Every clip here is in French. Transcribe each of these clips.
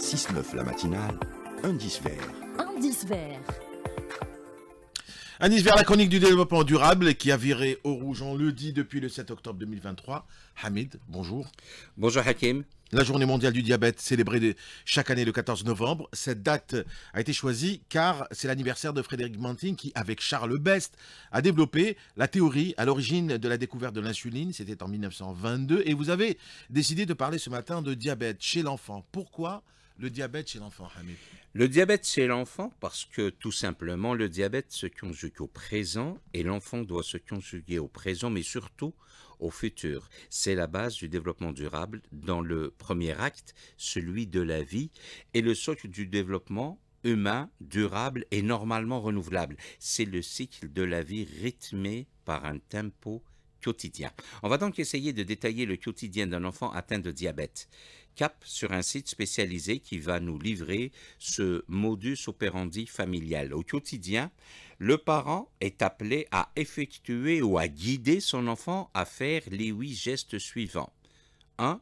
6-9 la matinale, un vert. Indice vert. Indice vert, la chronique du développement durable qui a viré au rouge en lundi depuis le 7 octobre 2023. Hamid, bonjour. Bonjour Hakim. La journée mondiale du diabète, célébrée chaque année le 14 novembre, cette date a été choisie car c'est l'anniversaire de Frédéric Manting qui, avec Charles Best, a développé la théorie à l'origine de la découverte de l'insuline. C'était en 1922. Et vous avez décidé de parler ce matin de diabète chez l'enfant. Pourquoi le diabète chez l'enfant, Hamid Le diabète chez l'enfant parce que tout simplement le diabète se conjugue au présent et l'enfant doit se conjuguer au présent mais surtout au futur. C'est la base du développement durable dans le premier acte, celui de la vie, et le socle du développement humain, durable et normalement renouvelable. C'est le cycle de la vie rythmé par un tempo quotidien. On va donc essayer de détailler le quotidien d'un enfant atteint de diabète. Cap sur un site spécialisé qui va nous livrer ce modus operandi familial. Au quotidien, le parent est appelé à effectuer ou à guider son enfant à faire les huit gestes suivants. 1.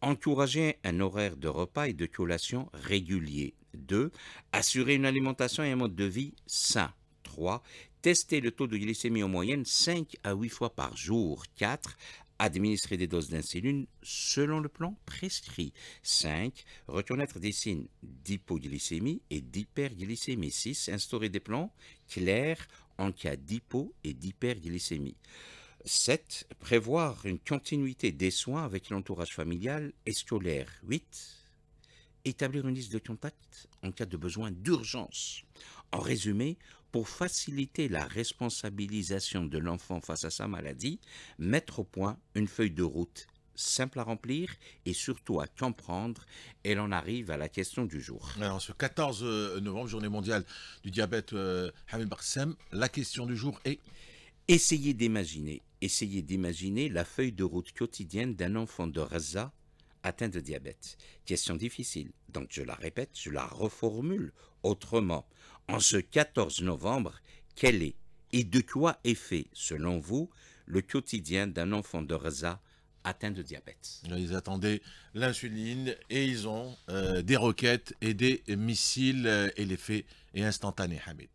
Encourager un horaire de repas et de collation régulier. 2. Assurer une alimentation et un mode de vie sain. 3. Tester le taux de glycémie en moyenne 5 à 8 fois par jour. 4. Administrer des doses d'insuline selon le plan prescrit. 5. Reconnaître des signes d'hypoglycémie et d'hyperglycémie. 6. Instaurer des plans clairs en cas d'hypo et d'hyperglycémie. 7. Prévoir une continuité des soins avec l'entourage familial et scolaire. 8. Établir une liste de contact en cas de besoin d'urgence. En résumé, pour faciliter la responsabilisation de l'enfant face à sa maladie, mettre au point une feuille de route simple à remplir et surtout à comprendre. Et l'on arrive à la question du jour. Alors, ce 14 euh, novembre, journée mondiale du diabète, euh, Hamid la question du jour est Essayez d'imaginer, essayez d'imaginer la feuille de route quotidienne d'un enfant de Raza atteint de diabète. Question difficile, donc je la répète, je la reformule autrement. En ce 14 novembre, quel est et de quoi est fait, selon vous, le quotidien d'un enfant de Reza atteint de diabète Ils attendaient l'insuline et ils ont euh, des roquettes et des missiles euh, et l'effet est instantané, Hamid.